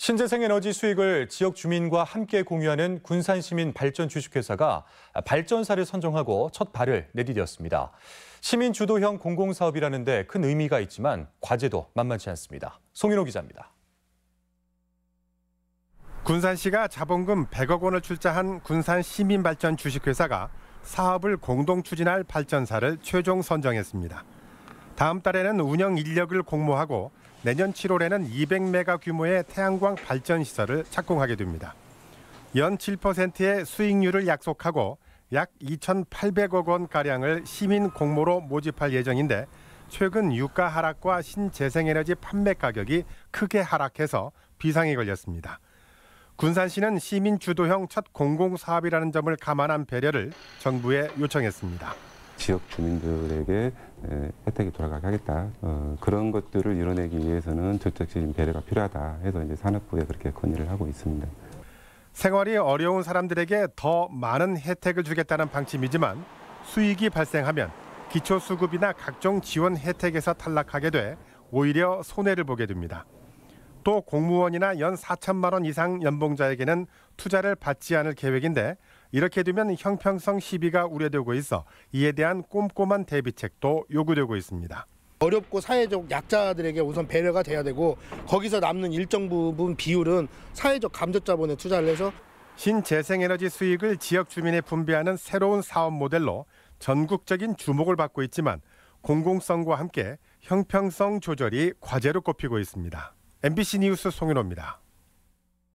신재생 에너지 수익을 지역 주민과 함께 공유하는 군산시민 발전 주식회사가 발전사를 선정하고 첫 발을 내디뎠습니다. 시민 주도형 공공사업이라는데 큰 의미가 있지만 과제도 만만치 않습니다. 송인호 기자입니다. 군산시가 자본금 100억 원을 출자한 군산 시민발전 주식회사가 사업을 공동 추진할 발전사를 최종 선정했습니다. 다음 달에는 운영 인력을 공모하고 내년 7월에는 200메가 규모의 태양광 발전 시설을 착공하게 됩니다. 연 7%의 수익률을 약속하고 약 2,800억 원 가량을 시민 공모로 모집할 예정인데 최근 유가 하락과 신재생에너지 판매 가격이 크게 하락해서 비상이 걸렸습니다. 군산시는 시민 주도형 첫 공공사업이라는 점을 감안한 배려를 정부에 요청했습니다. 지역 주민들에게 혜택이 돌아가게 하겠다. 어, 그런 것들을 이뤄내기 위해서는 적극적인 배려가 필요하다 해서 이제 산업부에 그렇게 건의를 하고 있습니다. 생활이 어려운 사람들에게 더 많은 혜택을 주겠다는 방침이지만 수익이 발생하면 기초수급이나 각종 지원 혜택에서 탈락하게 돼 오히려 손해를 보게 됩니다. 또 공무원이나 연 4천만 원 이상 연봉자에게는 투자를 받지 않을 계획인데 이렇게 되면 형평성 시비가 우려되고 있어 이에 대한 꼼꼼한 대비책도 요구되고 있습니다. 어렵고 사회적 약자들에게 우선 배려가 돼야 되고 거기서 남는 일정 부분 비율은 사회적 감정자본에 투자를 해서 신재생에너지 수익을 지역 주민에 분배하는 새로운 사업 모델로 전국적인 주목을 받고 있지만 공공성과 함께 형평성 조절이 과제로 꼽히고 있습니다. MBC 뉴스 송윤호입니다.